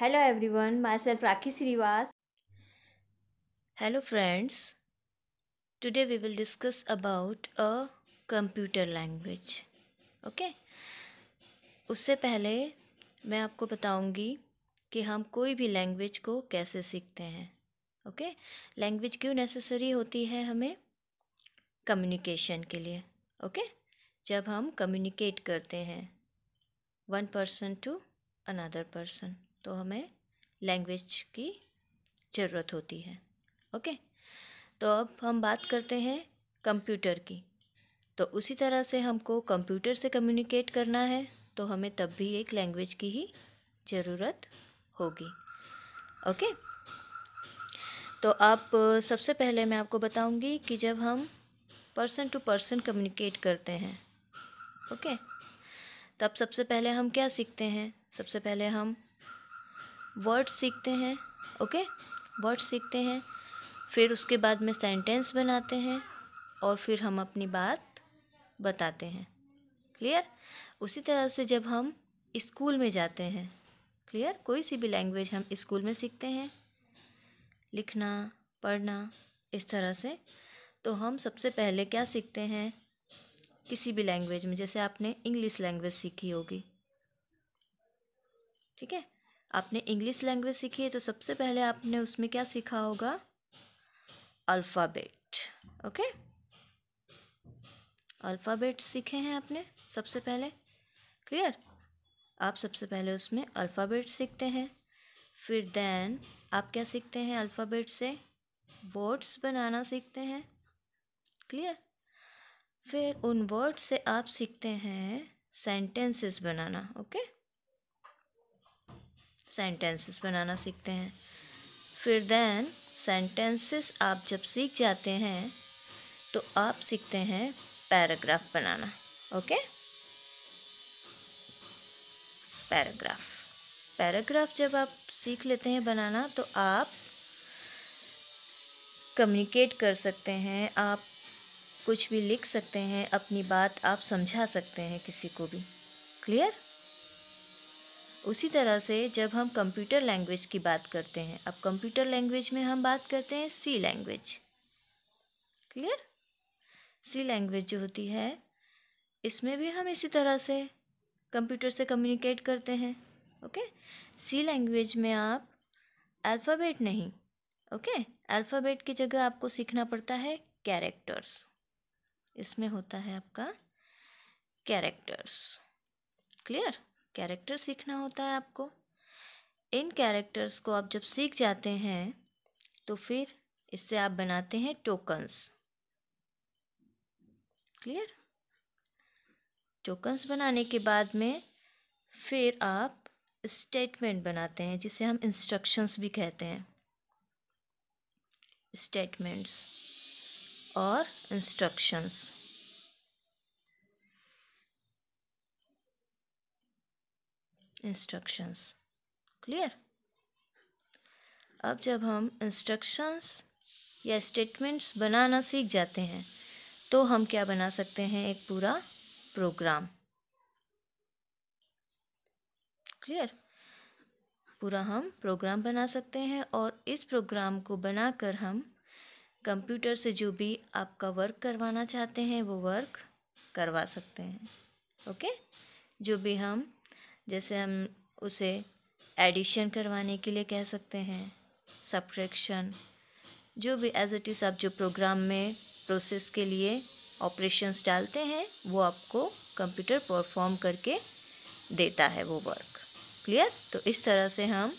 Hello everyone myself Rakhi Shrivas hello friends today we will discuss about a computer language okay उससे पहले मैं आपको बताऊंगी कि हम कोई भी लैंग्वेज को कैसे सीखते हैं ओके लैंग्वेज क्यों नेसेसरी होती है हमें कम्युनिकेशन के लिए ओके जब हम कम्युनिकेट करते हैं one person to another person तो हमें लैंग्वेज की ज़रूरत होती है ओके तो अब हम बात करते हैं कंप्यूटर की तो उसी तरह से हमको कंप्यूटर से कम्युनिकेट करना है तो हमें तब भी एक लैंग्वेज की ही ज़रूरत होगी ओके तो आप सबसे पहले मैं आपको बताऊंगी कि जब हम पर्सन टू पर्सन कम्युनिकेट करते हैं ओके तब सबसे पहले हम क्या सीखते हैं सबसे पहले हम वर्ड सीखते हैं ओके वर्ड सीखते हैं फिर उसके बाद में सेंटेंस बनाते हैं और फिर हम अपनी बात बताते हैं क्लियर उसी तरह से जब हम स्कूल में जाते हैं क्लियर कोई सी भी लैंग्वेज हम स्कूल में सीखते हैं लिखना पढ़ना इस तरह से तो हम सबसे पहले क्या सीखते हैं किसी भी लैंग्वेज में जैसे आपने इंग्लिश लैंग्वेज सीखी होगी ठीक है आपने इंग्लिश लैंग्वेज सीखी है तो सबसे पहले आपने उसमें क्या सीखा होगा अल्फ़ाबेट ओके अल्फ़ाबेट सीखे हैं आपने सबसे पहले क्लियर आप सबसे पहले उसमें अल्फ़ाबेट सीखते हैं फिर देन आप क्या सीखते हैं अल्फ़ाबेट से वर्ड्स बनाना सीखते हैं क्लियर फिर उन वर्ड से आप सीखते हैं सेंटेंसेस बनाना ओके okay? सेंटेंसेस बनाना सीखते हैं फिर देन सेंटेंसेस आप जब सीख जाते हैं तो आप सीखते हैं पैराग्राफ बनाना ओके पैराग्राफ पैराग्राफ जब आप सीख लेते हैं बनाना तो आप कम्युनिकेट कर सकते हैं आप कुछ भी लिख सकते हैं अपनी बात आप समझा सकते हैं किसी को भी क्लियर उसी तरह से जब हम कंप्यूटर लैंग्वेज की बात करते हैं अब कंप्यूटर लैंग्वेज में हम बात करते हैं C language clear C language जो होती है इसमें भी हम इसी तरह से कंप्यूटर से कम्युनिकेट करते हैं ओके सी लैंग्वेज में आप अल्फ़ाबेट नहीं ओके अल्फ़ाबेट की जगह आपको सीखना पड़ता है कैरेक्टर्स इसमें होता है आपका कैरेक्टर्स क्लियर कैरेक्टर सीखना होता है आपको इन कैरेक्टर्स को आप जब सीख जाते हैं तो फिर इससे आप बनाते हैं टोकन्स क्लियर टोकन्स बनाने के बाद में फिर आप स्टेटमेंट बनाते हैं जिसे हम इंस्ट्रक्शंस भी कहते हैं स्टेटमेंट्स और इंस्ट्रक्शंस इंस्ट्रक्शंस क्लियर अब जब हम इंस्ट्रक्शंस या स्टेटमेंट्स बनाना सीख जाते हैं तो हम क्या बना सकते हैं एक पूरा प्रोग्राम क्लियर पूरा हम प्रोग्राम बना सकते हैं और इस प्रोग्राम को बनाकर हम कंप्यूटर से जो भी आपका वर्क करवाना चाहते हैं वो वर्क करवा सकते हैं ओके जो भी हम जैसे हम उसे एडिशन करवाने के लिए कह सकते हैं सब्ट्रैक्शन जो भी एज इट इज़ आप जो प्रोग्राम में प्रोसेस के लिए ऑपरेशंस डालते हैं वो आपको कंप्यूटर परफॉर्म करके देता है वो वर्क क्लियर तो इस तरह से हम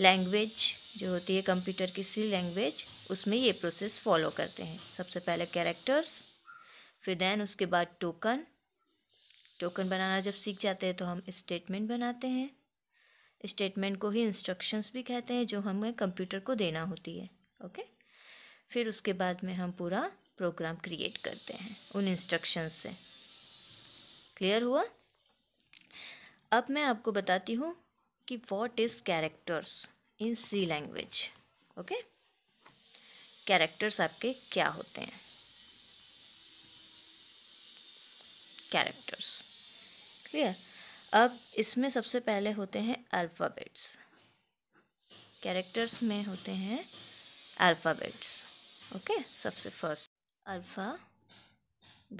लैंग्वेज जो होती है कंप्यूटर की सी लैंग्वेज उसमें ये प्रोसेस फॉलो करते हैं सबसे पहले कैरेक्टर्स फिर देन उसके बाद टोकन टोकन बनाना जब सीख जाते हैं तो हम स्टेटमेंट बनाते हैं स्टेटमेंट को ही इंस्ट्रक्शंस भी कहते हैं जो हमें कंप्यूटर को देना होती है ओके फिर उसके बाद में हम पूरा प्रोग्राम क्रिएट करते हैं उन इंस्ट्रक्शंस से क्लियर हुआ अब मैं आपको बताती हूँ कि what is characters in C language okay characters आपके क्या होते हैं कैरेक्टर्स क्लियर अब इसमें सबसे पहले होते हैं अल्फ़ाबेट्स कैरेक्टर्स में होते हैं अल्फ़ाबेट्स ओके सबसे फर्स्ट अल्फ़ा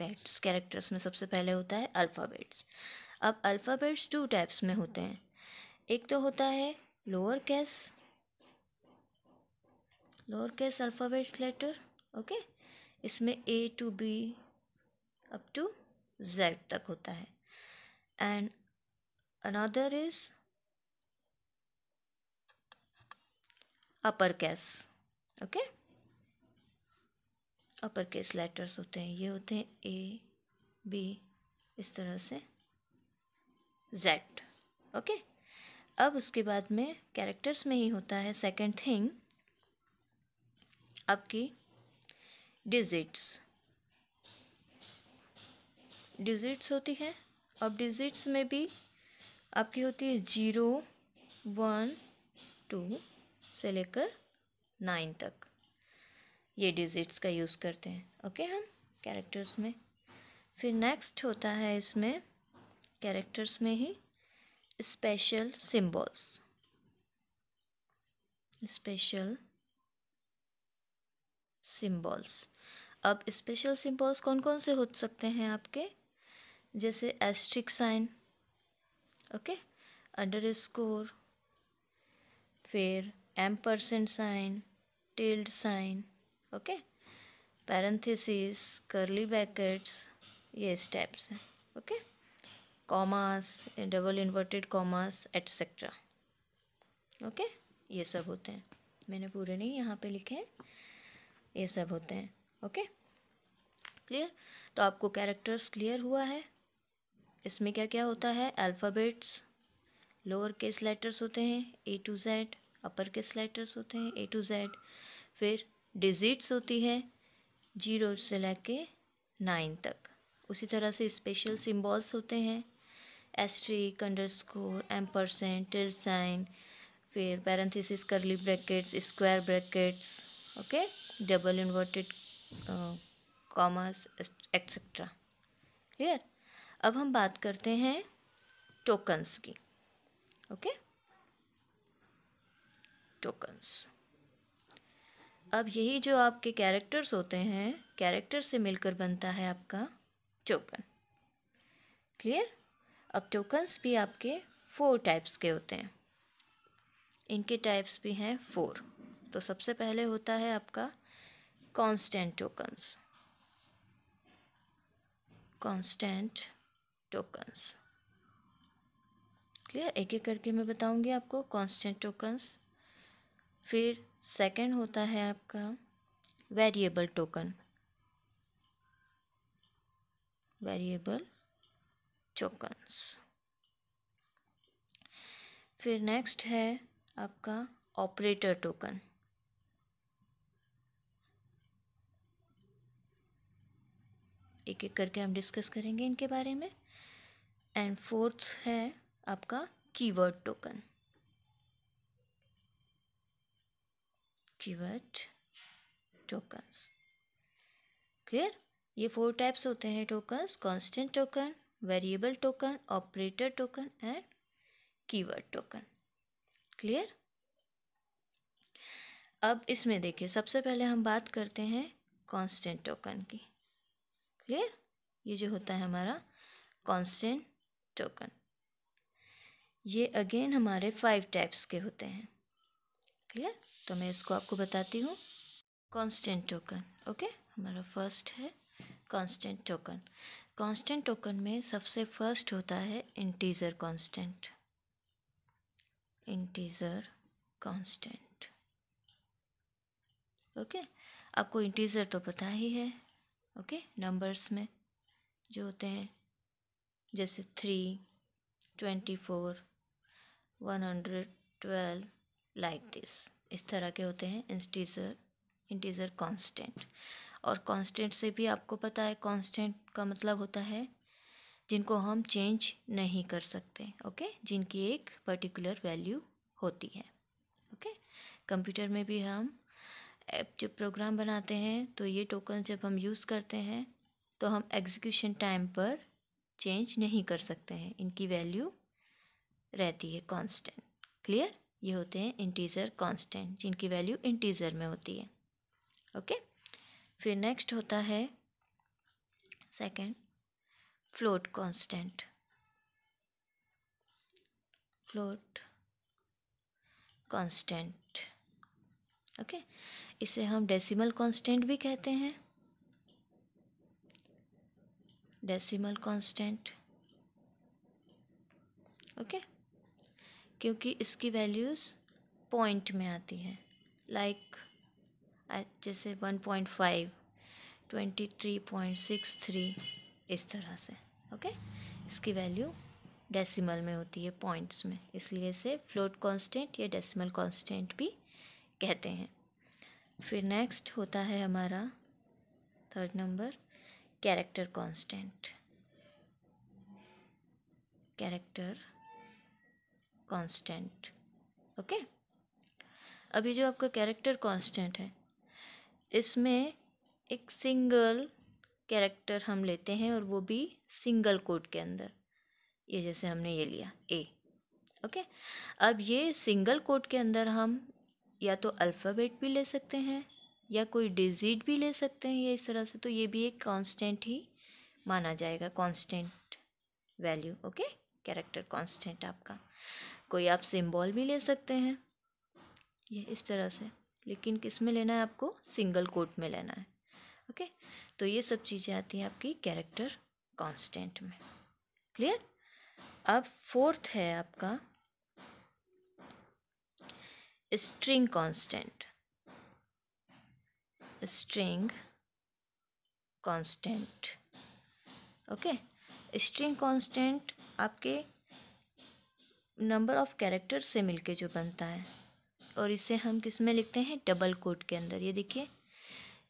बेट्स कैरेक्टर्स में सबसे पहले होता है अल्फ़ाबेट्स अब अल्फ़ाबेट्स टू टाइप्स में होते हैं एक तो होता है lower case lower case alphabets letter okay इसमें A to B up to Z तक होता है and another is upper case okay upper case letters होते हैं ये होते हैं ए बी इस तरह से जेड ओके अब उसके बाद में कैरेक्टर्स में ही होता है सेकंड थिंग आपकी डिजिट्स डिजिट्स होती हैं अब डिजिट्स में भी आपकी होती है जीरो वन टू से लेकर नाइन तक ये डिजिट्स का यूज़ करते हैं ओके हम कैरेक्टर्स में फिर नेक्स्ट होता है इसमें कैरेक्टर्स में ही स्पेशल सिंबल्स स्पेशल सिंबल्स अब स्पेशल सिंबल्स कौन कौन से हो सकते हैं आपके जैसे asterisk sign okay underscore फिर ampersand sign tilde sign okay parenthesis curly brackets ये स्टेप्स हैं okay commas double inverted commas etcetera okay ये सब होते हैं मैंने पूरे नहीं यहाँ पे लिखे हैं ये सब होते हैं ओके क्लियर तो आपको कैरेक्टर्स क्लियर हुआ है इसमें क्या क्या होता है अल्फ़ाबेट्स लोअर केस लेटर्स होते हैं A to Z upper case letters होते हैं ए टू जेड फिर डिजिट्स होती है जीरो से लेके नाइन तक उसी तरह से स्पेशल सिम्बॉल्स होते हैं asterisk underscore ampersand tilde sign फिर parenthesis curly brackets square brackets okay double inverted commas etcetera clear अब हम बात करते हैं टोकन्स की ओके टोकन्स अब यही जो आपके कैरेक्टर्स होते हैं कैरेक्टर से मिलकर बनता है आपका टोकन क्लियर अब टोकन्स भी आपके फोर टाइप्स के होते हैं इनके टाइप्स भी हैं फोर तो सबसे पहले होता है आपका constant tokens constant tokens clear एक एक करके मैं बताऊंगी आपको कांस्टेंट टोकन्स फिर सेकंड होता है आपका वेरिएबल टोकन वेरिएबल टोकन्स फिर नेक्स्ट है आपका ऑपरेटर टोकन एक एक करके हम डिस्कस करेंगे इनके बारे में एंड फोर्थ है आपका keyword token keyword tokens clear ये फोर टाइप्स होते हैं tokens constant token variable token operator token and keyword token clear अब इसमें देखिए सबसे पहले हम बात करते हैं कांस्टेंट टोकन की क्लियर ये जो होता है हमारा कांस्टेंट टोकन ये अगेन हमारे फाइव टाइप्स के होते हैं क्लियर तो मैं इसको आपको बताती हूँ कांस्टेंट टोकन ओके हमारा फर्स्ट है कांस्टेंट टोकन कांस्टेंट टोकन में सबसे फर्स्ट होता है integer constant integer constant okay आपको इंटीज़र तो पता ही है ओके okay? नंबर्स में जो होते हैं जैसे three twenty four one hundred twelve like this इस तरह के होते हैं इंस्टीजर इंटीजर कांस्टेंट और कांस्टेंट से भी आपको पता है कांस्टेंट का मतलब होता है जिनको हम चेंज नहीं कर सकते ओके जिनकी एक पर्टिकुलर वैल्यू होती है ओके कंप्यूटर में भी हम जब प्रोग्राम बनाते हैं तो ये टोकन जब हम यूज़ करते हैं तो हम एग्जीक्यूशन टाइम पर चेंज नहीं कर सकते हैं इनकी वैल्यू रहती है कांस्टेंट क्लियर ये होते हैं इंटीज़र कांस्टेंट जिनकी वैल्यू इंटीज़र में होती है ओके फिर नेक्स्ट होता है second float constant float constant okay इसे हम डेसिमल कांस्टेंट भी कहते हैं डेसिमल कांस्टेंट ओके क्योंकि इसकी वैल्यूज़ पॉइंट में आती हैं लाइक like, जैसे one point five twenty three point six three इस तरह से ओके इसकी वैल्यू डेसिमल में होती है पॉइंट्स में इसलिए इसे फ्लोट कांस्टेंट या डेसिमल कांस्टेंट भी कहते हैं फिर नेक्स्ट होता है हमारा third number character constant character constant okay अभी जो आपका कैरेक्टर कांस्टेंट है इसमें एक सिंगल कैरेक्टर हम लेते हैं और वो भी सिंगल कोड के अंदर ये जैसे हमने ये लिया ए ओके okay? अब ये सिंगल कोड के अंदर हम या तो अल्फ़ाबेट भी ले सकते हैं या कोई डिजिट भी ले सकते हैं या इस तरह से तो ये भी एक कांस्टेंट ही माना जाएगा constant value okay character constant आपका कोई आप सिंबल भी ले सकते हैं ये इस तरह से लेकिन किस में लेना है आपको सिंगल कोट में लेना है ओके तो ये सब चीज़ें आती हैं आपकी कैरेक्टर कांस्टेंट में क्लियर अब फोर्थ है आपका string constant string constant okay string constant आपके नंबर ऑफ character से मिलके जो बनता है और इसे हम किस में लिखते हैं डबल quote के अंदर ये देखिए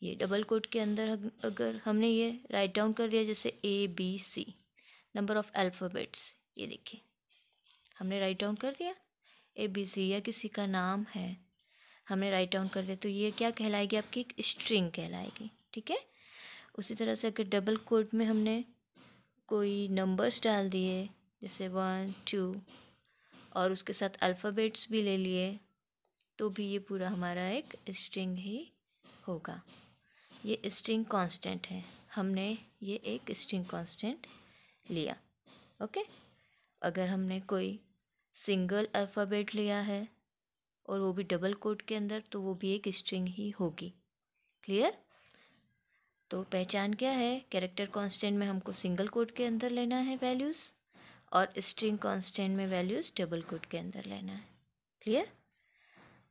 ये डबल quote के अंदर अगर हमने ये राइट डाउन कर दिया जैसे A B C number of alphabets ये देखिए हमने राइट डाउन कर दिया ए बी सी या किसी का नाम है हमने राइट डाउन कर दिया तो ये क्या कहलाएगी आपकी एक स्ट्रिंग कहलाएगी ठीक है उसी तरह से अगर डबल कोट में हमने कोई नंबर्स डाल दिए जैसे वन टू और उसके साथ अल्फ़ाबेट्स भी ले लिए तो भी ये पूरा हमारा एक स्ट्रिंग ही होगा ये स्ट्रिंग कांस्टेंट है हमने ये एक स्ट्रिंग कांस्टेंट लिया ओके अगर हमने कोई सिंगल अल्फ़ाबेट लिया है और वो भी डबल कोट के अंदर तो वो भी एक स्ट्रिंग ही होगी क्लियर तो पहचान क्या है कैरेक्टर कांस्टेंट में हमको सिंगल कोट के अंदर लेना है वैल्यूज़ और स्ट्रिंग कांस्टेंट में वैल्यूज़ डबल कोट के अंदर लेना है क्लियर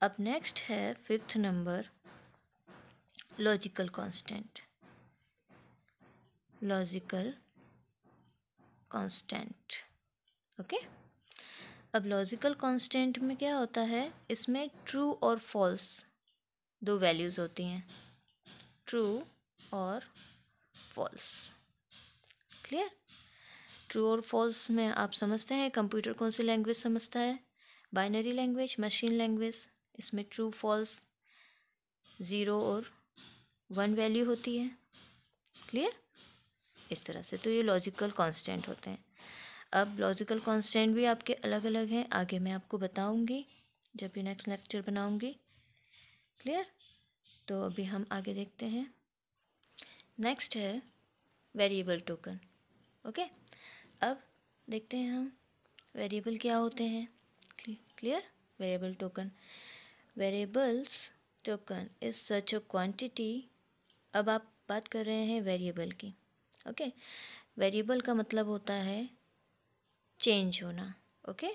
अब नेक्स्ट है fifth number logical constant logical constant okay okay? अब लॉजिकल कांस्टेंट में क्या होता है इसमें ट्रू और फॉल्स दो वैल्यूज़ होती हैं ट्रू और फॉल्स क्लियर ट्रू और फॉल्स में आप समझते हैं कंप्यूटर कौन सी लैंग्वेज समझता है बाइनरी लैंग्वेज मशीन लैंग्वेज इसमें ट्रू फॉल्स ज़ीरो और वन वैल्यू होती है क्लियर इस तरह से तो ये लॉजिकल कांस्टेंट होते हैं अब लॉजिकल कॉन्सटेंट भी आपके अलग अलग हैं आगे मैं आपको बताऊँगी जब भी नेक्स्ट लेक्चर बनाऊँगी क्लियर तो अभी हम आगे देखते हैं नेक्स्ट है वेरिएबल टोकन ओके अब देखते हैं हम वेरिएबल क्या होते हैं clear variable token variables token is such a quantity अब आप बात कर रहे हैं वेरिएबल की ओके वेरिएबल का मतलब होता है चेंज होना ओके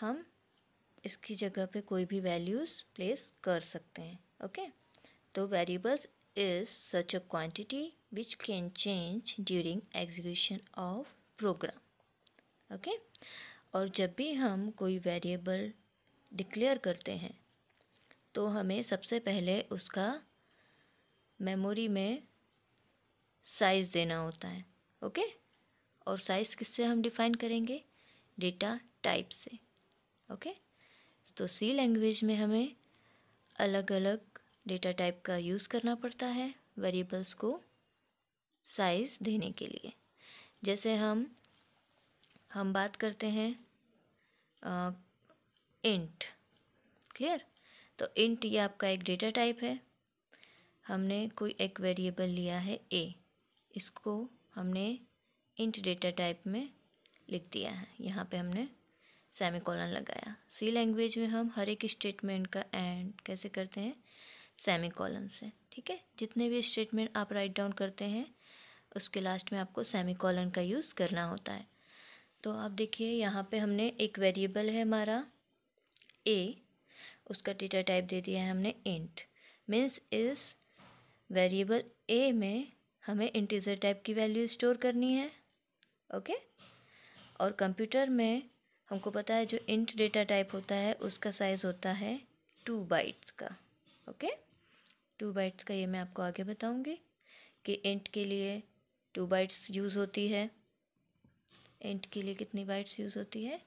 हम इसकी जगह पे कोई भी वैल्यूज़ प्लेस कर सकते हैं ओके तो variables is such a quantity which can change during execution of program okay और जब भी हम कोई वेरिएबल डिक्लेयर करते हैं तो हमें सबसे पहले उसका मेमोरी में साइज़ देना होता है ओके okay? और साइज़ किससे हम डिफ़ाइन करेंगे डेटा टाइप से ओके तो सी लैंग्वेज में हमें अलग अलग डेटा टाइप का यूज़ करना पड़ता है वेरिएबल्स को साइज़ देने के लिए जैसे हम हम बात करते हैं इंट क्लियर तो इंट ये आपका एक डेटा टाइप है हमने कोई एक वेरिएबल लिया है ए इसको हमने इंट डेटा टाइप में लिख दिया है यहाँ पे हमने सेमी कॉलन लगाया सी लैंग्वेज में हम हर एक स्टेटमेंट का एंड कैसे करते हैं सेमी कॉलन से ठीक है जितने भी स्टेटमेंट आप राइट डाउन करते हैं उसके लास्ट में आपको सेमी कॉलन का यूज़ करना होता है तो आप देखिए यहाँ पे हमने एक वेरिएबल है हमारा ए उसका डेटा टाइप दे दिया है हमने इंट मीन्स इस वेरिएबल ए में हमें इंटीजर टाइप की वैल्यू स्टोर करनी है ओके और कंप्यूटर में हमको पता है जो इंट डेटा टाइप होता है उसका साइज़ होता है टू बाइट्स का ओके टू बाइट्स का ये मैं आपको आगे बताऊंगी कि इंट के लिए टू बाइट्स यूज़ होती है इंट के लिए कितनी बाइट्स यूज़ होती है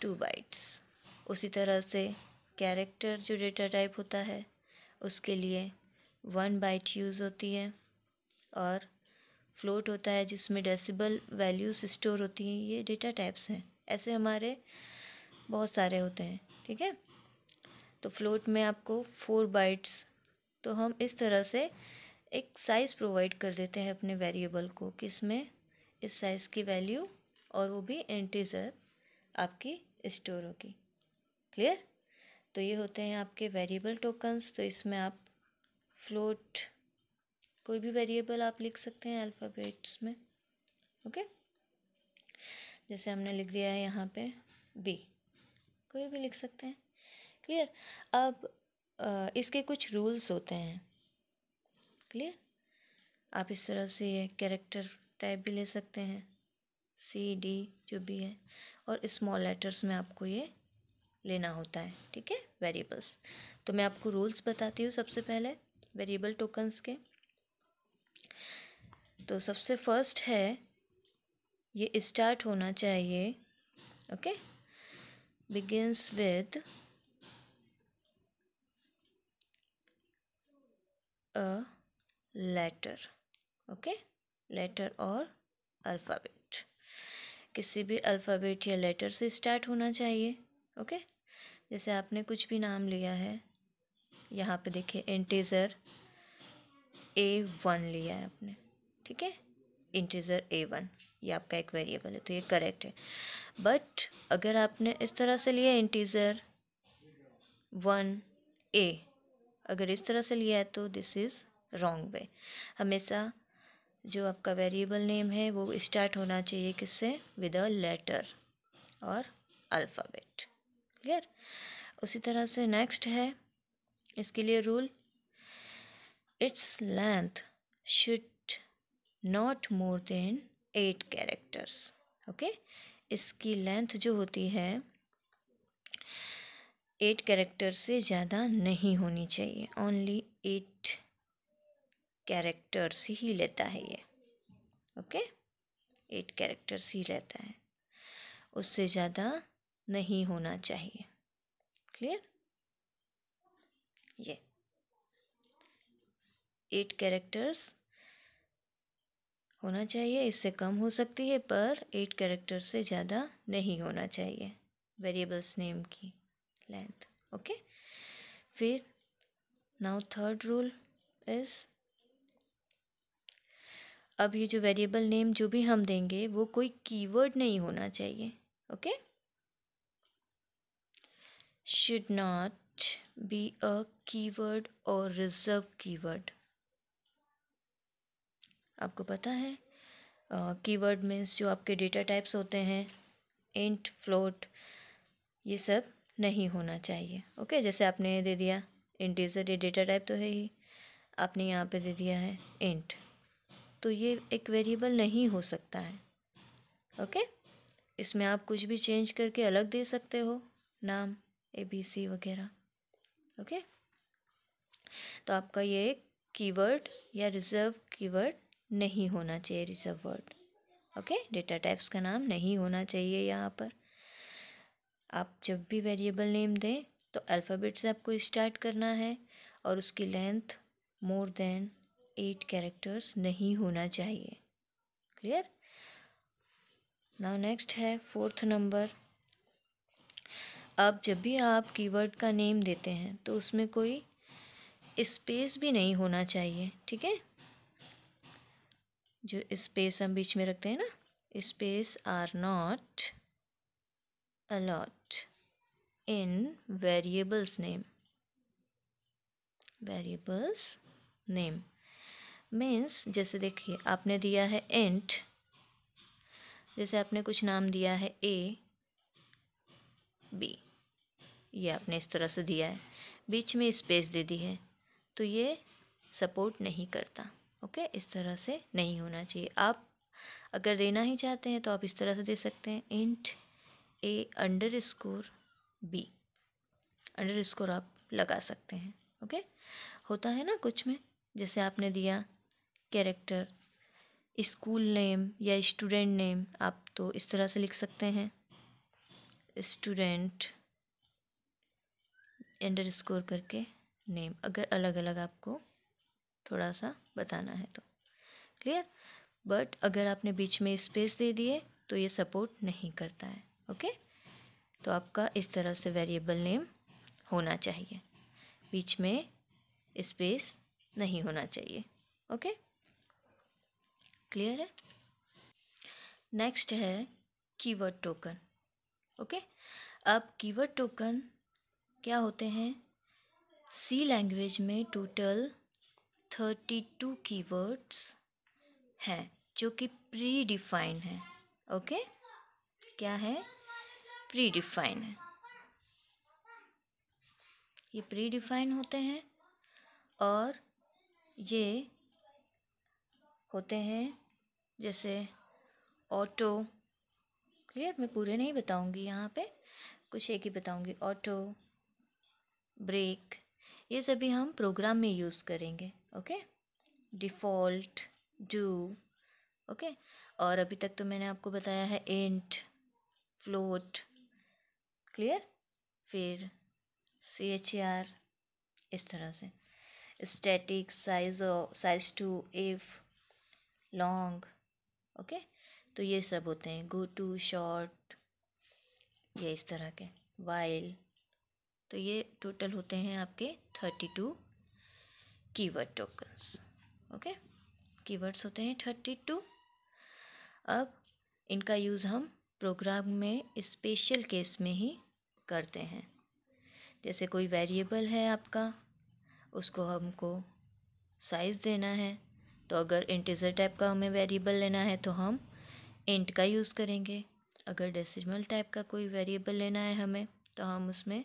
टू बाइट्स उसी तरह से कैरेक्टर जो डेटा टाइप होता है उसके लिए वन बाइट यूज़ होती है और फ्लोट होता है जिसमें डेसिबल वैल्यूज़ स्टोर होती हैं ये डेटा टाइप्स हैं ऐसे हमारे बहुत सारे होते हैं ठीक है तो फ्लोट में आपको फोर बाइट्स तो हम इस तरह से एक साइज़ प्रोवाइड कर देते हैं अपने वेरिएबल को कि इसमें इस साइज़ की वैल्यू और वो भी इंटीजर आपकी स्टोर होगी क्लियर तो ये होते हैं आपके वेरिएबल टोकन्स तो इसमें आप फ्लोट कोई भी वेरिएबल आप लिख सकते हैं अल्फ़ाबेट्स में ओके जैसे हमने लिख दिया है यहाँ पे बी कोई भी लिख सकते हैं क्लियर अब इसके कुछ रूल्स होते हैं क्लियर आप इस तरह से ये कैरेक्टर टाइप भी ले सकते हैं सी डी जो भी है और स्मॉल लेटर्स में आपको ये लेना होता है ठीक है वेरिएबल्स तो मैं आपको रूल्स बताती हूँ सबसे पहले वेरिएबल टोकन्स के तो सबसे फर्स्ट है ये स्टार्ट होना चाहिए okay begins with a letter okay letter और अल्फ़ाबेट किसी भी अल्फ़ाबेट या लेटर से स्टार्ट होना चाहिए ओके जैसे आपने कुछ भी नाम लिया है यहाँ पे देखिए इंटीज़र ए वन लिया है आपने ठीक है इंटीजर ए वन ये आपका एक वेरिएबल है तो ये करेक्ट है बट अगर आपने इस तरह से लिया इंटीजर वन ए अगर इस तरह से लिया है तो दिस इज़ रॉन्ग वे हमेशा जो आपका वेरिएबल नेम है वो स्टार्ट होना चाहिए किससे विद अ लेटर और अल्फ़ाबेट क्लियर उसी तरह से नेक्स्ट है इसके लिए rule its length should not more than eight characters okay इसकी लेंथ जो होती है एट कैरेक्टर से ज़्यादा नहीं होनी चाहिए ओनली एट कैरेक्टर्स ही लेता है ये ओके एट कैरेक्टर्स ही रहता है उससे ज़्यादा नहीं होना चाहिए क्लियर ये एट कैरेक्टर्स होना चाहिए इससे कम हो सकती है पर एट कैरेक्टर से ज़्यादा नहीं होना चाहिए वेरिएबल्स नेम की लेंथ ओके फिर नाउ थर्ड रूल इज़ अब ये जो वेरिएबल नेम जो भी हम देंगे वो कोई कीवर्ड नहीं होना चाहिए okay should not be a keyword और रिजर्व कीवर्ड आपको पता है कीवर्ड मीन्स जो आपके डेटा टाइप्स होते हैं इंट फ्लोट ये सब नहीं होना चाहिए ओके जैसे आपने दे दिया इंटीजर ये डेटा टाइप तो है ही आपने यहाँ पे दे दिया है इंट तो ये एक वेरिएबल नहीं हो सकता है ओके इसमें आप कुछ भी चेंज करके अलग दे सकते हो नाम ए बी सी वगैरह ओके तो आपका ये कीवर्ड या रिजर्व कीवर्ड नहीं होना चाहिए reserve word okay data types का नाम नहीं होना चाहिए यहाँ पर आप जब भी वेरिएबल नेम दें तो अल्फ़ाबेट से आपको स्टार्ट करना है और उसकी length more than eight characters नहीं होना चाहिए क्लियर नाउ नेक्स्ट है फोर्थ नंबर अब जब भी आप कीवर्ड का नेम देते हैं तो उसमें कोई स्पेस भी नहीं होना चाहिए ठीक है जो स्पेस हम बीच में रखते हैं ना space are not allot in variables name variables name means जैसे देखिए आपने दिया है एंट जैसे आपने कुछ नाम दिया है ए बी ये आपने इस तरह से दिया है बीच में स्पेस दे दी है तो ये सपोर्ट नहीं करता ओके इस तरह से नहीं होना चाहिए आप अगर देना ही चाहते हैं तो आप इस तरह से दे सकते हैं int a underscore b underscore आप लगा सकते हैं ओके होता है ना कुछ में जैसे आपने दिया कैरेक्टर स्कूल नेम या स्टूडेंट नेम आप तो इस तरह से लिख सकते हैं स्टूडेंट अंडर स्कोर करके नेम अगर अलग अलग आपको थोड़ा सा बताना है तो क्लियर बट अगर आपने बीच में स्पेस दे दिए तो ये सपोर्ट नहीं करता है ओके तो आपका इस तरह से वेरिएबल नेम होना चाहिए बीच में स्पेस नहीं होना चाहिए ओके क्लियर है नेक्स्ट है कीवर्ड टोकन ओके अब कीवर्ड टोकन क्या होते हैं सी लैंग्वेज में total thirty two keywords हैं जो कि प्री डिफाइन है ओके क्या है प्री डिफाइन है ये प्री डिफाइन होते हैं और ये होते हैं जैसे ऑटो क्लियर मैं पूरे नहीं बताऊंगी यहाँ पे कुछ एक ही बताऊंगी ऑटो ब्रेक ये सभी हम प्रोग्राम में यूज़ करेंगे ओके डिफ़ॉल्ट डू ओके और अभी तक तो मैंने आपको बताया है इंट फ्लोट क्लियर फिर सी एच आर इस तरह से static size size two if long okay तो ये सब होते हैं गो टू शॉर्ट ये इस तरह के वाइल तो ये टोटल होते हैं आपके thirty two keyword tokens okay keywords होते हैं थर्टी टू अब इनका यूज़ हम प्रोग्राम में स्पेशल केस में ही करते हैं जैसे कोई वेरिएबल है आपका उसको हमको साइज़ देना है तो अगर इंटीजर टाइप का हमें वेरिएबल लेना है तो हम इंट का यूज़ करेंगे अगर डेसिमल टाइप का कोई वेरिएबल लेना है हमें तो हम उसमें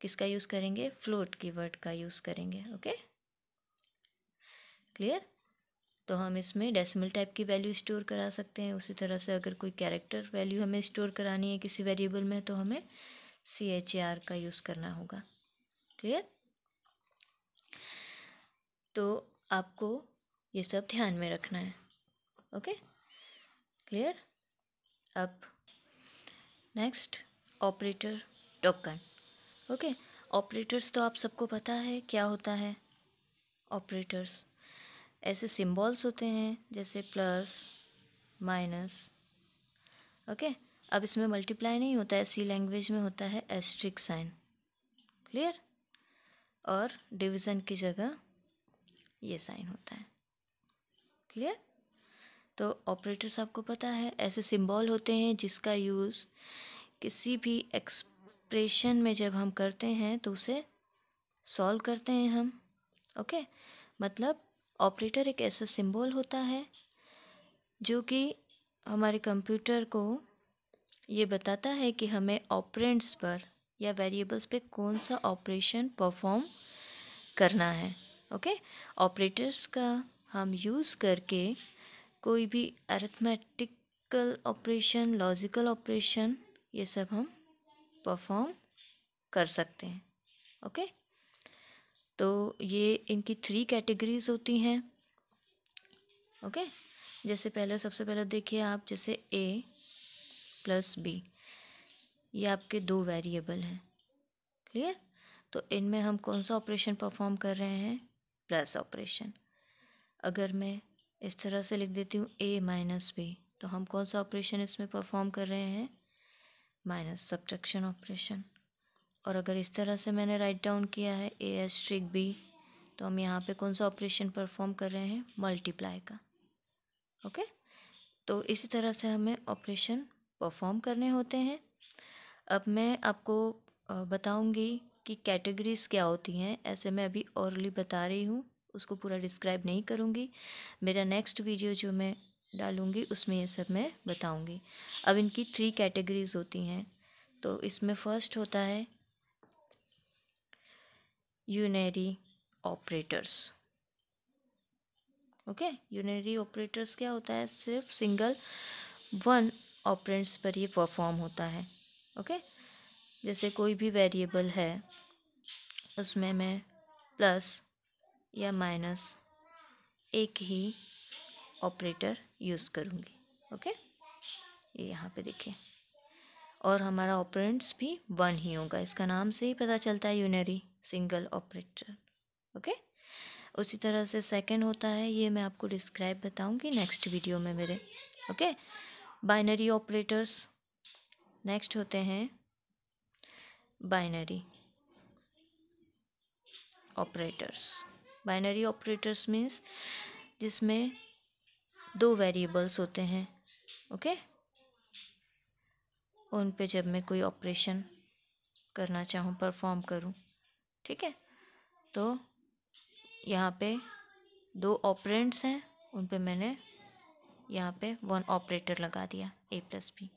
किसका यूज़ करेंगे फ्लोट कीवर्ड का यूज़ करेंगे ओके क्लियर तो हम इसमें डेसिमल टाइप की वैल्यू स्टोर करा सकते हैं उसी तरह से अगर कोई कैरेक्टर वैल्यू हमें स्टोर करानी है किसी वेरिएबल में तो हमें सी एच ए आर का यूज़ करना होगा क्लियर तो आपको ये सब ध्यान में रखना है ओके क्लियर अब next operator token okay operators तो आप सबको पता है क्या होता है ऑपरेटर्स ऐसे सिम्बॉल्स होते हैं जैसे प्लस माइनस ओके अब इसमें मल्टीप्लाई नहीं होता है सी लैंग्वेज में होता है एस्ट्रिक साइन क्लियर और डिवीज़न की जगह ये साइन होता है क्लियर तो ऑपरेटर्स आपको पता है ऐसे सिंबल होते हैं जिसका यूज़ किसी भी एक्सप्रेशन में जब हम करते हैं तो उसे सॉल्व करते हैं हम ओके मतलब ऑपरेटर एक ऐसा सिंबल होता है जो कि हमारे कंप्यूटर को ये बताता है कि हमें ऑपरेंट्स पर या वेरिएबल्स पे कौन सा ऑपरेशन परफॉर्म करना है ओके ऑपरेटर्स का हम यूज़ करके कोई भी अरिथमेटिकल ऑपरेशन लॉजिकल ऑपरेशन ये सब हम परफॉर्म कर सकते हैं ओके तो ये इनकी थ्री कैटेगरीज होती हैं ओके जैसे पहले सबसे पहले देखिए आप जैसे ए प्लस बी ये आपके दो वेरिएबल हैं क्लियर तो इनमें हम कौन सा ऑपरेशन परफॉर्म कर रहे हैं प्लस ऑपरेशन अगर मैं इस तरह से लिख देती हूँ ए माइनस बी तो हम कौन सा ऑपरेशन इसमें परफॉर्म कर रहे हैं माइनस सब्ट्रैक्शन ऑपरेशन और अगर इस तरह से मैंने राइट डाउन किया है ए एस ट्रिक बी तो हम यहाँ पे कौन सा ऑपरेशन परफॉर्म कर रहे हैं मल्टीप्लाई का ओके तो इसी तरह से हमें ऑपरेशन परफॉर्म करने होते हैं अब मैं आपको बताऊंगी कि कैटेगरीज़ क्या होती हैं ऐसे मैं अभी औरली बता रही हूँ उसको पूरा डिस्क्राइब नहीं करूँगी मेरा नेक्स्ट वीडियो जो मैं डालूँगी उसमें ये सब मैं बताऊँगी अब इनकी थ्री कैटेगरीज़ होती हैं तो इसमें फर्स्ट होता है unary operators okay unary operators क्या होता है सिर्फ सिंगल वन ऑपरेंट्स पर ये परफॉर्म होता है ओके okay? जैसे कोई भी वेरिएबल है उसमें मैं प्लस या माइनस एक ही ऑपरेटर यूज़ करूँगी ओके ये यहाँ पे देखिए और हमारा ऑपरेंट्स भी वन ही होगा इसका नाम से ही पता चलता है यूनरी सिंगल ऑपरेटर ओके उसी तरह से सेकंड होता है ये मैं आपको डिस्क्राइब बताऊंगी नेक्स्ट वीडियो में मेरे ओके बाइनरी ऑपरेटर्स नेक्स्ट होते हैं binary operators binary operators means जिसमें दो वेरिएबल्स होते हैं ओके okay? उन पे जब मैं कोई ऑपरेशन करना चाहूँ परफॉर्म करूँ ठीक है तो यहाँ पे दो ऑपरेंट्स हैं उन पे मैंने यहाँ पे वन ऑपरेटर लगा दिया ए प्लस बी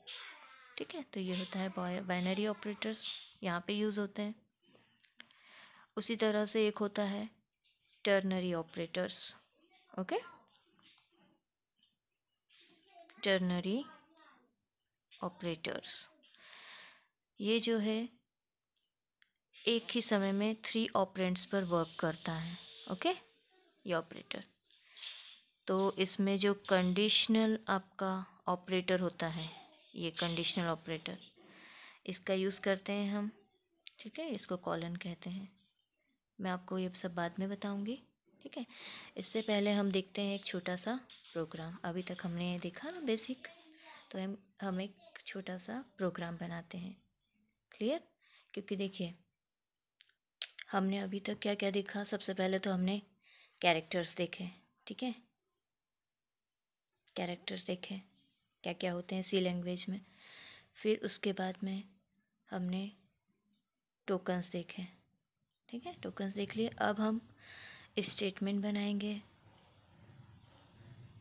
ठीक है तो ये होता है बाइनरी ऑपरेटर्स यहाँ पे यूज़ होते हैं उसी तरह से एक होता है ternary operators okay ternary operators ये जो है एक ही समय में थ्री ऑपरेंट्स पर वर्क करता है ओके ये ऑपरेटर तो इसमें जो कंडीशनल आपका ऑपरेटर होता है ये कंडीशनल ऑपरेटर इसका यूज़ करते हैं हम ठीक है इसको कॉलन कहते हैं मैं आपको ये सब बाद में बताऊंगी ठीक है इससे पहले हम देखते हैं एक छोटा सा प्रोग्राम अभी तक हमने देखा ना बेसिक तो हम हम एक छोटा सा प्रोग्राम बनाते हैं क्लियर क्योंकि देखिए हमने अभी तक क्या क्या देखा सबसे पहले तो हमने कैरेक्टर्स देखे ठीक है कैरेक्टर्स देखे क्या क्या होते हैं सी लैंग्वेज में फिर उसके बाद में हमने टोकन्स देखे ठीक है टोकन्स देख लिए अब हम स्टेटमेंट बनाएंगे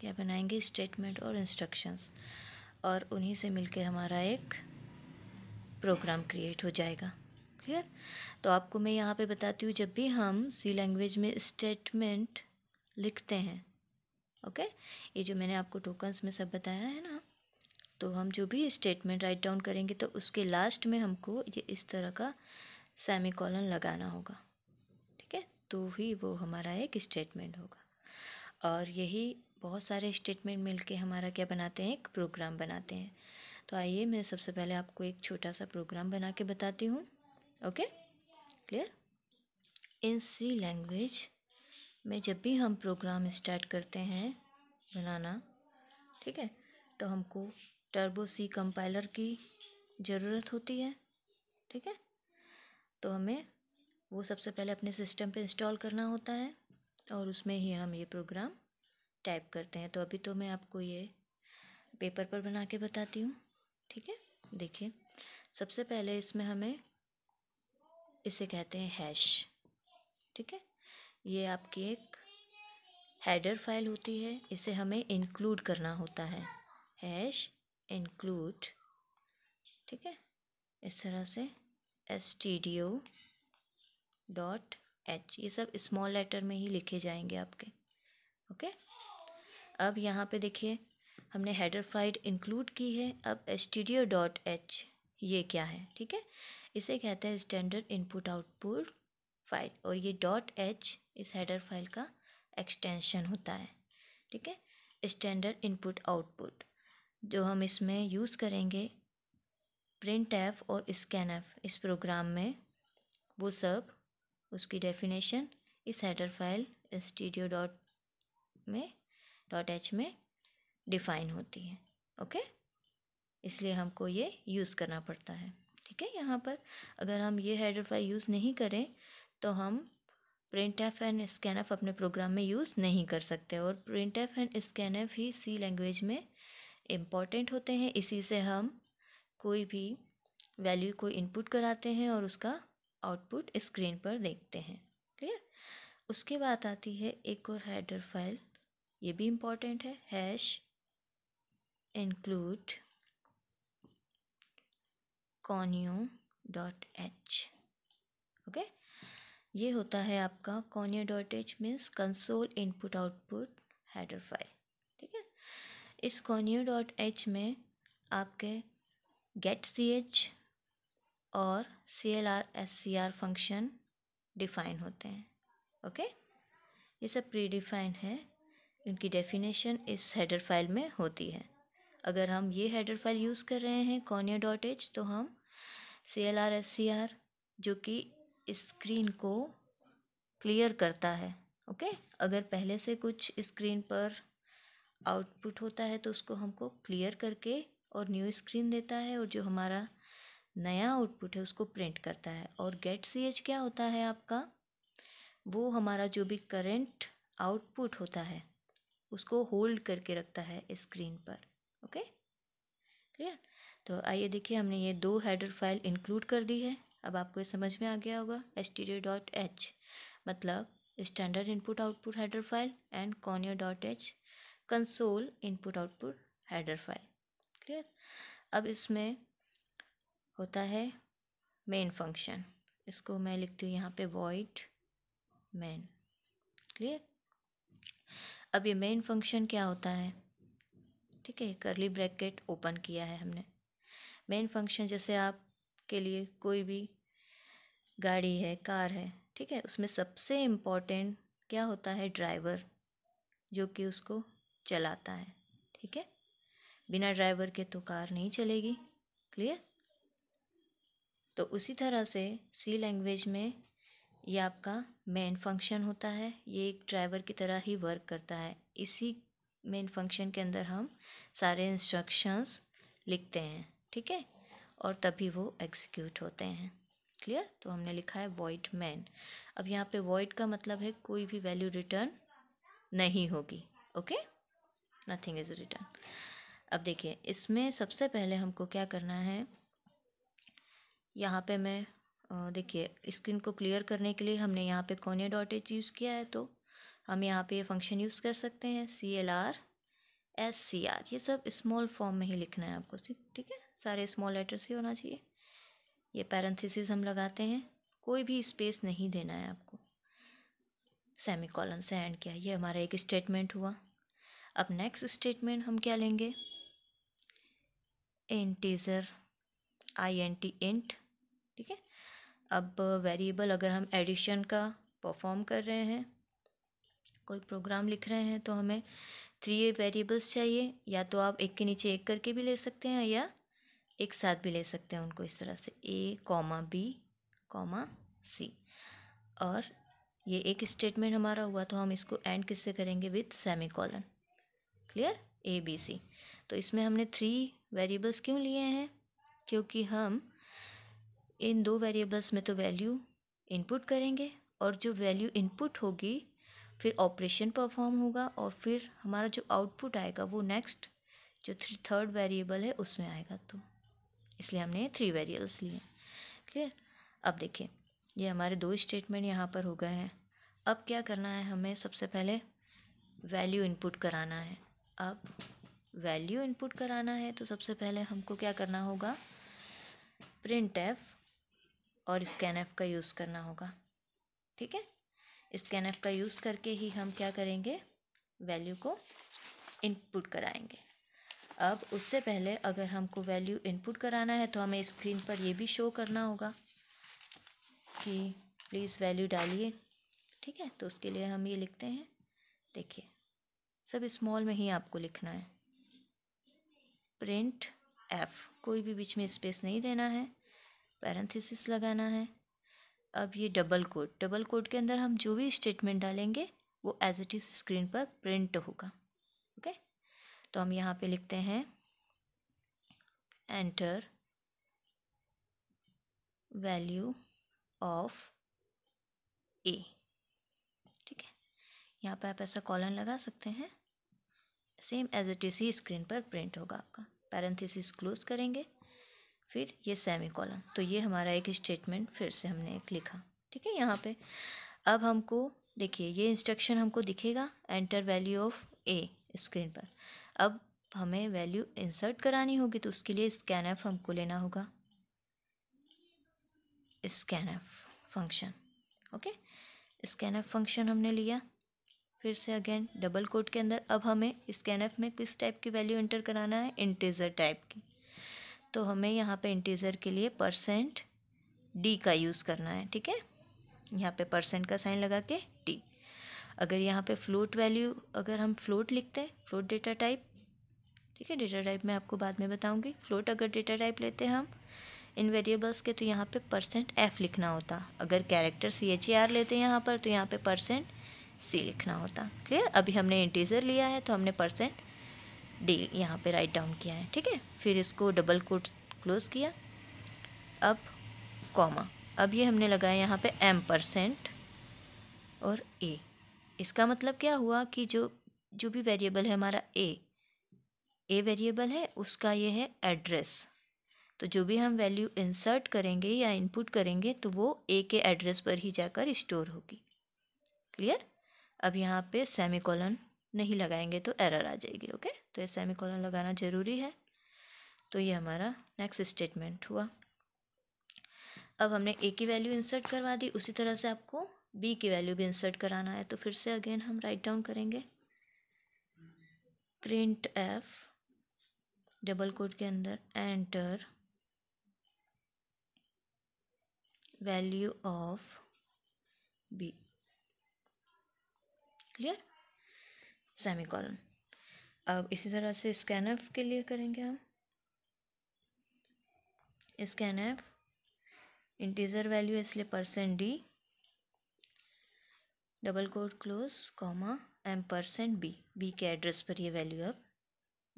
क्या बनाएंगे स्टेटमेंट और इंस्ट्रक्शंस और उन्हीं से मिलकर हमारा एक प्रोग्राम क्रिएट हो जाएगा क्लियर तो आपको मैं यहाँ पे बताती हूँ जब भी हम सी लैंग्वेज में स्टेटमेंट लिखते हैं ओके ये जो मैंने आपको टोकन्स में सब बताया है ना तो हम जो भी स्टेटमेंट राइट डाउन करेंगे तो उसके लास्ट में हमको ये इस तरह का सेमी कॉलन लगाना होगा ठीक है तो ही वो हमारा एक स्टेटमेंट होगा और यही बहुत सारे स्टेटमेंट मिलके हमारा क्या बनाते हैं एक प्रोग्राम बनाते हैं तो आइए मैं सबसे पहले आपको एक छोटा सा प्रोग्राम बना के बताती हूँ okay clear in C language में जब भी हम प्रोग्राम स्टार्ट करते हैं बनाना ठीक है तो हमको टर्बो सी कंपाइलर की ज़रूरत होती है ठीक है तो हमें वो सबसे पहले अपने सिस्टम पे इंस्टॉल करना होता है और उसमें ही हम ये प्रोग्राम टाइप करते हैं तो अभी तो मैं आपको ये पेपर पर बना के बताती हूँ ठीक है देखिए सबसे पहले इसमें हमें इसे कहते हैं हैश ठीक है ये आपकी एक हेडर फाइल होती है इसे हमें इंक्लूड करना होता है हैश इंक्लूड ठीक है इस तरह से S T D O dot H ये सब स्मॉल लेटर में ही लिखे जाएंगे आपके ओके अब यहाँ पे देखिए हमने हेडर फाइल इंक्लूड की है अब S T D O dot H ये क्या है ठीक है इसे कहते हैं स्टैंडर्ड इनपुट आउटपुट फाइल और ये डॉट एच इस हेडर फाइल का एक्सटेंशन होता है ठीक है स्टैंडर्ड इनपुट आउटपुट जो हम इसमें यूज़ करेंगे प्रिंट एफ और स्कैन एफ इस प्रोग्राम में वो सब उसकी डेफिनेशन इस हेडर फाइल स्टीडियो डॉट में डॉट एच में डिफाइन होती है ओके इसलिए हमको ये यूज़ करना पड़ता है ठीक है यहाँ पर अगर हम ये हेडर फाइल यूज़ नहीं करें तो हम print F and scan F अपने प्रोग्राम में यूज़ नहीं कर सकते और print F and scan F ही सी लैंग्वेज में इम्पॉर्टेंट होते हैं इसी से हम कोई भी वैल्यू को इनपुट कराते हैं और उसका आउटपुट स्क्रीन पर देखते हैं क्लियर उसके बाद आती है एक और हेडर फाइल ये भी इम्पॉर्टेंट है hash include dot H okay ये होता है आपका conio dot H means console input output header file ठीक है इस कॉनियो डॉट एच में आपके गेट सी एच और C L R S C R function define होते हैं ओके ये सब प्री डिफाइन है इनकी डेफिनेशन इस हेडर फाइल में होती है अगर हम ये हेडर फाइल यूज़ कर रहे हैं कॉनियो डॉट एच तो हम C L R S C R जो कि स्क्रीन को क्लियर करता है ओके अगर पहले से कुछ स्क्रीन पर आउटपुट होता है तो उसको हमको क्लियर करके और न्यू स्क्रीन देता है और जो हमारा नया आउटपुट है उसको प्रिंट करता है और गेट सी एच क्या होता है आपका वो हमारा जो भी करेंट आउटपुट होता है उसको होल्ड करके रखता है स्क्रीन पर ओके क्लियर तो आइए देखिए हमने ये दो हेडर फाइल इंक्लूड कर दी है अब आपको ये समझ में आ गया होगा एस डॉट एच मतलब standard input output header file and conio dot H console input output header file clear अब इसमें होता है मेन फंक्शन इसको मैं लिखती हूँ यहाँ पे वॉइड मेन क्लियर अब ये मेन फंक्शन क्या होता है ठीक है करली ब्रैकेट ओपन किया है हमने मेन फंक्शन जैसे आप के लिए कोई भी गाड़ी है कार है ठीक है उसमें सबसे इम्पॉर्टेंट क्या होता है ड्राइवर जो कि उसको चलाता है ठीक है बिना ड्राइवर के तो कार नहीं चलेगी क्लियर तो उसी तरह से सी लैंग्वेज में ये आपका मेन फंक्शन होता है ये एक ड्राइवर की तरह ही वर्क करता है इसी मेन फंक्शन के अंदर हम सारे इंस्ट्रक्शंस लिखते हैं ठीक है और तभी वो एग्जीक्यूट होते हैं क्लियर तो हमने लिखा है वॉइड मैन अब यहाँ पे वॉइड का मतलब है कोई भी वैल्यू रिटर्न नहीं होगी ओके नथिंग इज़ रिटर्न अब देखिए इसमें सबसे पहले हमको क्या करना है यहाँ पे मैं देखिए स्क्रीन को क्लियर करने के लिए हमने यहाँ पे कोने डॉट एच यूज़ किया है तो हम यहाँ पे ये फंक्शन यूज़ कर सकते हैं C L R S C R ये सब स्मॉल फॉर्म में ही लिखना है आपको सिर्फ ठीक है सारे स्मॉल लेटर से होना चाहिए ये पैरेंथिसिस हम लगाते हैं कोई भी स्पेस नहीं देना है आपको सेमी कॉलन से एंड किया ये हमारा एक स्टेटमेंट हुआ अब नेक्स्ट स्टेटमेंट हम क्या लेंगे integer I N T int ठीक है अब वेरिएबल अगर हम एडिशन का परफॉर्म कर रहे हैं कोई प्रोग्राम लिख रहे हैं तो हमें थ्री वेरिएबल्स चाहिए या तो आप एक के नीचे एक करके भी ले सकते हैं या एक साथ भी ले सकते हैं उनको इस तरह से A comma B comma C और ये एक स्टेटमेंट हमारा हुआ तो हम इसको एंड किससे करेंगे with semicolon clear A B C तो इसमें हमने थ्री वेरिएबल्स क्यों लिए हैं क्योंकि हम इन दो वेरिएबल्स में तो वैल्यू इनपुट करेंगे और जो वैल्यू इनपुट होगी फिर ऑपरेशन परफॉर्म होगा और फिर हमारा जो आउटपुट आएगा वो नेक्स्ट जो थर्ड वेरिएबल है उसमें आएगा तो इसलिए हमने थ्री वेरिएबल्स लिए क्लियर अब देखिए ये हमारे दो स्टेटमेंट यहाँ पर हो गए हैं अब क्या करना है हमें सबसे पहले वैल्यू इनपुट कराना है अब वैल्यू इनपुट कराना है तो सबसे पहले हमको क्या करना होगा प्रिंट एफ और स्कैन एफ का यूज़ करना होगा ठीक है स्कैन एफ का यूज़ करके ही हम क्या करेंगे वैल्यू को इनपुट कराएंगे अब उससे पहले अगर हमको वैल्यू इनपुट कराना है तो हमें स्क्रीन पर यह भी शो करना होगा कि प्लीज़ वैल्यू डालिए ठीक है तो उसके लिए हम ये लिखते हैं देखिए सब स्मॉल में ही आपको लिखना है प्रिंट एफ कोई भी बीच में स्पेस नहीं देना है पैरेंथिसिस लगाना है अब ये डबल कोड डबल कोड के अंदर हम जो भी स्टेटमेंट डालेंगे वो एज इट इज़ स्क्रीन पर प्रिंट होगा तो हम यहाँ पे लिखते हैं एंटर वैल्यू ऑफ ए ठीक है यहाँ पे आप ऐसा कॉलन लगा सकते हैं सेम एज इट इज ही स्क्रीन पर प्रिंट होगा आपका पैरेंथेसिस क्लोज करेंगे फिर ये सेमी कॉलन तो ये हमारा एक स्टेटमेंट फिर से हमने एक लिखा ठीक है यहाँ पे अब हमको देखिए ये इंस्ट्रक्शन हमको दिखेगा enter value of A screen पर अब हमें वैल्यू इंसर्ट करानी होगी तो उसके लिए स्कैन एफ हमको लेना होगा scan F function okay scan F function हमने लिया फिर से अगेन डबल कोड के अंदर अब हमें स्कैन एफ में किस टाइप की वैल्यू इंटर कराना है इंटीज़र टाइप की तो हमें यहाँ पे इंटीज़र के लिए परसेंट डी का यूज़ करना है ठीक है यहाँ पे परसेंट का साइन लगा के डी अगर यहाँ पे फ्लोट वैल्यू अगर हम फ्लोट लिखते हैं फ्लोट डेटा टाइप ठीक है डेटा टाइप मैं आपको बाद में बताऊँगी फ्लोट अगर डेटा टाइप लेते हैं हम इन वेरिएबल्स के तो यहाँ पे परसेंट एफ लिखना होता अगर character C H E R लेते हैं यहाँ पर तो यहाँ पे परसेंट सी लिखना होता क्लियर अभी हमने इंटीजर लिया है तो हमने परसेंट डी यहाँ पे राइट डाउन किया है ठीक है फिर इसको डबल कोट क्लोज किया अब कॉमा अब ये हमने लगाया यहाँ पे एम परसेंट और ए इसका मतलब क्या हुआ कि जो जो भी वेरिएबल है हमारा ए ए वेरिएबल है उसका ये है एड्रेस तो जो भी हम वैल्यू इंसर्ट करेंगे या इनपुट करेंगे तो वो ए के एड्रेस पर ही जाकर स्टोर होगी क्लियर अब यहाँ पे सेमी कॉलन नहीं लगाएंगे तो एरर आ जाएगी ओके तो ये सेमी कॉलन लगाना ज़रूरी है तो ये हमारा नेक्स्ट स्टेटमेंट हुआ अब हमने ए की वैल्यू इंसर्ट करवा दी उसी तरह से आपको बी की वैल्यू भी इंसर्ट कराना है तो फिर से अगेन हम राइट डाउन करेंगे प्रिंट एफ़ डबल कोड के अंदर enter value of B clear semicolon अब इसी तरह से स्कैन एफ के लिए करेंगे हम स्कैन एफ इंटीजर वैल्यू इसलिए percent D double quote close comma M percent B B के एड्रेस पर ये वैल्यू अब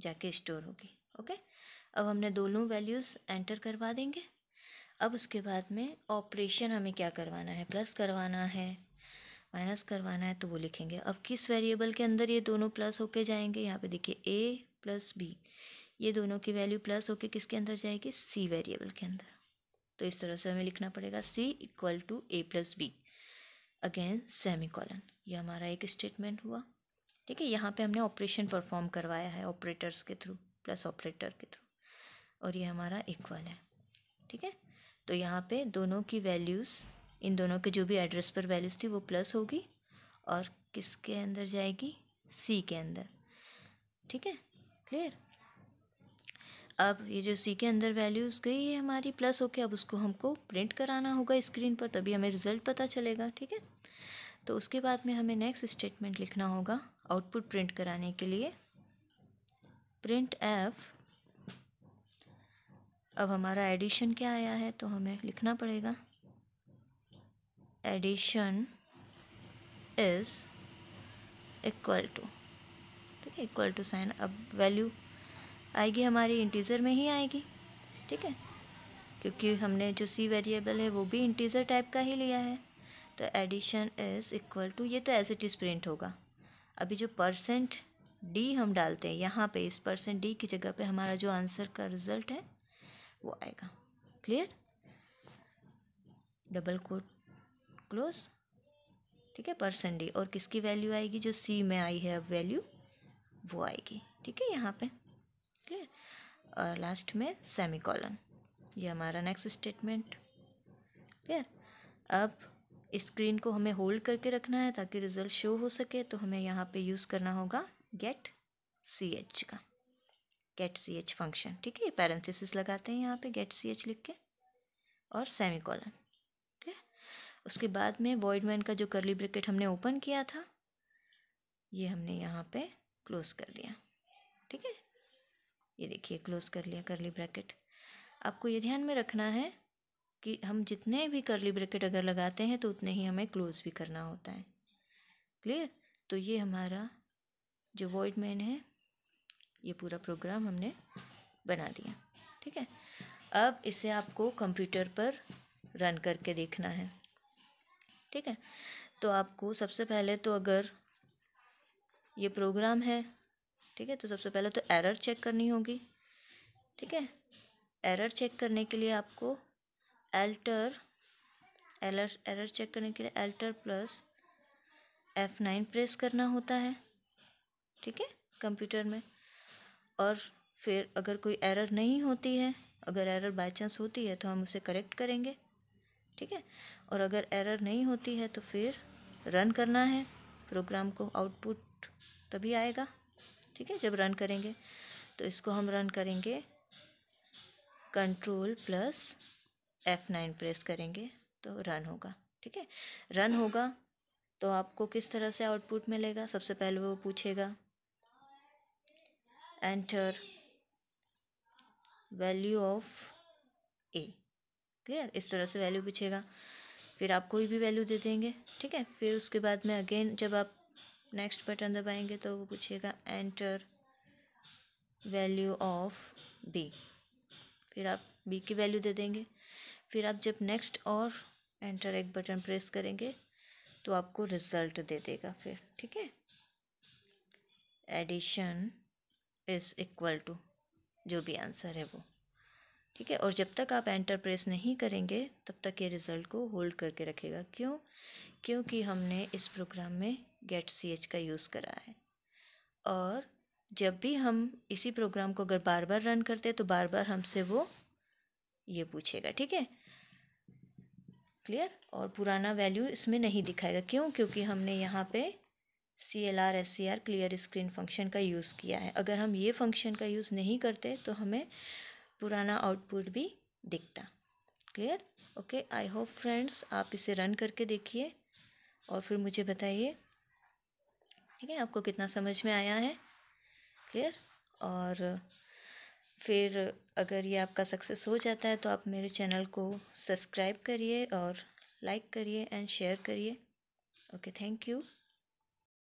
जाके स्टोर होगी ओके अब हमने दोनों वैल्यूज़ एंटर करवा देंगे अब उसके बाद में ऑपरेशन हमें क्या करवाना है प्लस करवाना है माइनस करवाना है तो वो लिखेंगे अब किस वेरिएबल के अंदर ये दोनों प्लस होके जाएंगे यहाँ पे देखिए ए प्लस बी ये दोनों की वैल्यू प्लस होके किसके अंदर जाएगी सी वेरिएबल के अंदर तो इस तरह से हमें लिखना पड़ेगा C equal to A plus B again semicolon ये हमारा एक स्टेटमेंट हुआ ठीक है यहाँ पर हमने ऑपरेशन परफॉर्म करवाया है ऑपरेटर्स के थ्रू प्लस ऑपरेटर के थ्रू और ये हमारा इक्वल है ठीक है तो यहाँ पे दोनों की वैल्यूज़ इन दोनों के जो भी एड्रेस पर वैल्यूज़ थी वो प्लस होगी और किसके अंदर जाएगी सी के अंदर ठीक है क्लियर अब ये जो सी के अंदर वैल्यूज़ गई है हमारी प्लस होके अब उसको हमको प्रिंट कराना होगा स्क्रीन पर तभी हमें रिज़ल्ट पता चलेगा ठीक है तो उसके बाद में हमें नेक्स्ट स्टेटमेंट लिखना होगा आउटपुट प्रिंट कराने के लिए प्रिंट एफ अब हमारा एडिशन क्या आया है तो हमें लिखना पड़ेगा एडिशन इज़ इक्वल टू ठीक है इक्वल टू साइन अब वैल्यू आएगी हमारी इंटीज़र में ही आएगी ठीक है क्योंकि हमने जो सी वेरिएबल है वो भी इंटीज़र टाइप का ही लिया है तो एडिशन इज़ इक्वल टू ये तो एज इट इज़ प्रिंट होगा अभी जो परसेंट डी हम डालते हैं यहाँ पे इस परसेंट डी की जगह पे हमारा जो आंसर का रिजल्ट है वो आएगा क्लियर डबल कोट क्लोज ठीक है परसेंट डी और किसकी वैल्यू आएगी जो सी में आई है अब वैल्यू वो आएगी ठीक है यहाँ पे क्लियर और लास्ट में सेमी कॉलन ये हमारा नेक्स्ट स्टेटमेंट क्लियर अब स्क्रीन को हमें होल्ड करके रखना है ताकि रिज़ल्ट शो हो सके तो हमें यहाँ पे यूज़ करना होगा गेट सी एच का गेट सी एच फंक्शन ठीक है पैरेंथिस लगाते हैं यहाँ पे गेट सी एच लिख के और सेमी कॉलन ठीक है उसके बाद में वॉइडमैन का जो करली ब्रिकेट हमने ओपन किया था ये हमने यहाँ पे क्लोज कर दिया ठीक है ये देखिए क्लोज कर लिया करली ब्रैकेट आपको ये ध्यान में रखना है कि हम जितने भी करली ब्रैकेट अगर लगाते हैं तो उतने ही हमें क्लोज भी करना होता है क्लियर तो ये हमारा जो वॉइड मैन है ये पूरा प्रोग्राम हमने बना दिया ठीक है अब इसे आपको कंप्यूटर पर रन करके देखना है ठीक है तो आपको सबसे पहले तो अगर ये प्रोग्राम है ठीक है तो सबसे पहले तो एरर चेक करनी होगी ठीक है एरर चेक करने के लिए आपको एल्टर एलर एरर चेक करने के लिए alter plus F nine press करना होता है ठीक है कंप्यूटर में और फिर अगर कोई एरर नहीं होती है अगर एरर बाई चांस होती है तो हम उसे करेक्ट करेंगे ठीक है और अगर एरर नहीं होती है तो फिर रन करना है प्रोग्राम को आउटपुट तभी आएगा ठीक है जब रन करेंगे तो इसको हम रन करेंगे control plus F nine press करेंगे तो रन होगा ठीक है रन होगा तो आपको किस तरह से आउटपुट मिलेगा सबसे पहले वो पूछेगा enter value of A clear इस तरह से वैल्यू पूछेगा फिर आप कोई भी वैल्यू दे देंगे ठीक है फिर उसके बाद में अगेन जब आप नेक्स्ट बटन दबाएंगे तो वो पूछेगा एंटर वैल्यू ऑफ बी फिर आप बी की वैल्यू दे देंगे फिर आप जब नेक्स्ट और एंटर एक बटन प्रेस करेंगे तो आपको रिजल्ट दे देगा फिर ठीक है एडिशन इज़ इक्वल टू जो भी आंसर है वो ठीक है और जब तक आप एंटर प्रेस नहीं करेंगे तब तक ये रिज़ल्ट को होल्ड करके रखेगा क्यों क्योंकि हमने इस प्रोग्राम में गेट सी एच का यूज़ करा है और जब भी हम इसी प्रोग्राम को अगर बार बार रन करते तो बार बार हमसे वो ये पूछेगा ठीक है क्लियर और पुराना वैल्यू इसमें नहीं दिखाएगा क्यों क्योंकि हमने यहाँ पे C L R S C R clear screen function का यूज़ किया है अगर हम ये फंक्शन का यूज़ नहीं करते तो हमें पुराना आउटपुट भी दिखता clear okay I hope friends आप इसे रन करके देखिए और फिर मुझे बताइए ठीक है आपको कितना समझ में आया है क्लियर और फिर अगर ये आपका सक्सेस हो जाता है तो आप मेरे चैनल को सब्सक्राइब करिए और लाइक करिए एंड शेयर करिए ओके थैंक यू